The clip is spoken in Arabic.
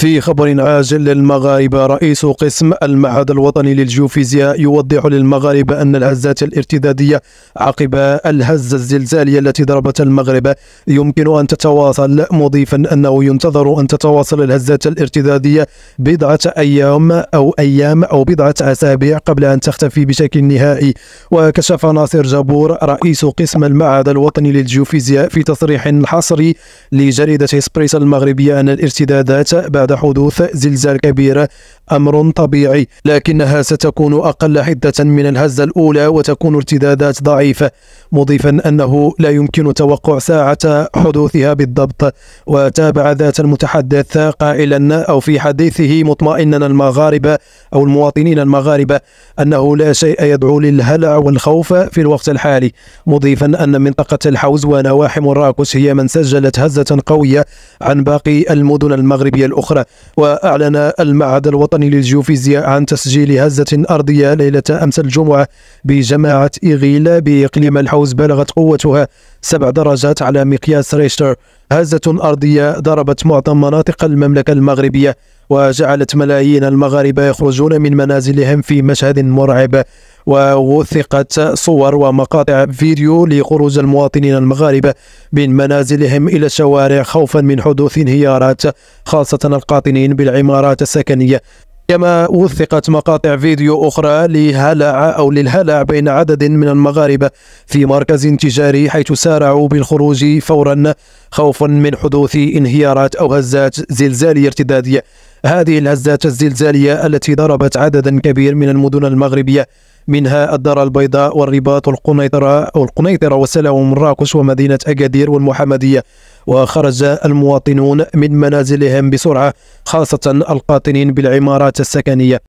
في خبر عاجل للمغاربة رئيس قسم المعهد الوطني للجيوفيزياء يوضح للمغاربة أن الهزات الارتدادية عقب الهزة الزلزالية التي ضربت المغرب يمكن أن تتواصل مضيفا أنه ينتظر أن تتواصل الهزات الارتدادية بضعة أيام أو أيام أو بضعة أسابيع قبل أن تختفي بشكل نهائي وكشف ناصر جابور رئيس قسم المعهد الوطني للجيوفيزياء في تصريح حصري لجريدة إسبريس المغربية أن الارتدادات بعد بعد حدوث زلزال كبير أمر طبيعي لكنها ستكون أقل حدة من الهزة الأولى وتكون ارتدادات ضعيفة مضيفا أنه لا يمكن توقع ساعة حدوثها بالضبط وتابع ذات المتحدث قائلا أو في حديثه مطمئنا المغاربة أو المواطنين المغاربة أنه لا شيء يدعو للهلع والخوف في الوقت الحالي مضيفا أن منطقة الحوز ونواحي مراكش هي من سجلت هزة قوية عن باقي المدن المغربية الأخرى وأعلن المعهد الوطني للجيوفيزياء عن تسجيل هزة أرضية ليلة أمس الجمعة بجماعة إغيلا بإقليم الحوز بلغت قوتها سبع درجات على مقياس ريشتر هزة أرضية ضربت معظم مناطق المملكة المغربية وجعلت ملايين المغاربة يخرجون من منازلهم في مشهد مرعب ووثقت صور ومقاطع فيديو لخروج المواطنين المغاربة من منازلهم إلى الشوارع خوفا من حدوث انهيارات خاصة القاطنين بالعمارات السكنية كما وثقت مقاطع فيديو أخرى لهلع أو للهلع بين عدد من المغاربة في مركز تجاري حيث سارعوا بالخروج فورا خوفا من حدوث انهيارات أو هزات زلزالية ارتدادية هذه الهزات الزلزالية التي ضربت عددا كبير من المدن المغربية منها الدار البيضاء والرباط والقنيطرة والقنيطرة وسلا ومراكش ومدينة أكادير والمحمدية وخرج المواطنون من منازلهم بسرعة خاصة القاطنين بالعمارات السكنية